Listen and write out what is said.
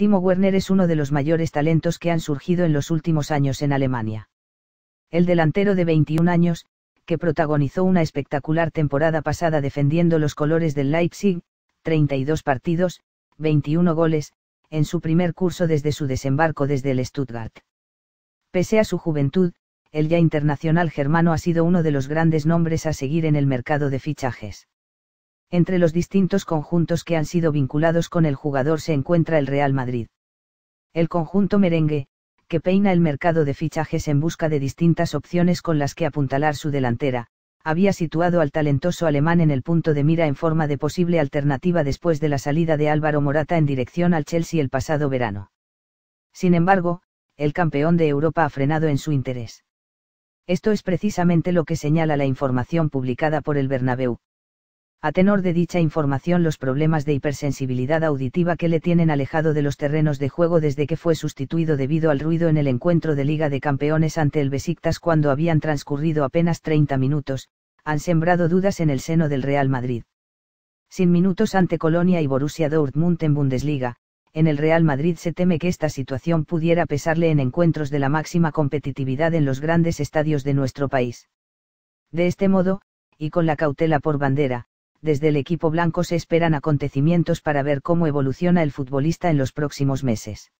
Timo Werner es uno de los mayores talentos que han surgido en los últimos años en Alemania. El delantero de 21 años, que protagonizó una espectacular temporada pasada defendiendo los colores del Leipzig, 32 partidos, 21 goles, en su primer curso desde su desembarco desde el Stuttgart. Pese a su juventud, el ya internacional germano ha sido uno de los grandes nombres a seguir en el mercado de fichajes. Entre los distintos conjuntos que han sido vinculados con el jugador se encuentra el Real Madrid. El conjunto merengue, que peina el mercado de fichajes en busca de distintas opciones con las que apuntalar su delantera, había situado al talentoso alemán en el punto de mira en forma de posible alternativa después de la salida de Álvaro Morata en dirección al Chelsea el pasado verano. Sin embargo, el campeón de Europa ha frenado en su interés. Esto es precisamente lo que señala la información publicada por el Bernabéu, a tenor de dicha información, los problemas de hipersensibilidad auditiva que le tienen alejado de los terrenos de juego desde que fue sustituido debido al ruido en el encuentro de Liga de Campeones ante el Besiktas cuando habían transcurrido apenas 30 minutos, han sembrado dudas en el seno del Real Madrid. Sin minutos ante Colonia y Borussia Dortmund en Bundesliga, en el Real Madrid se teme que esta situación pudiera pesarle en encuentros de la máxima competitividad en los grandes estadios de nuestro país. De este modo, y con la cautela por bandera, desde el equipo blanco se esperan acontecimientos para ver cómo evoluciona el futbolista en los próximos meses.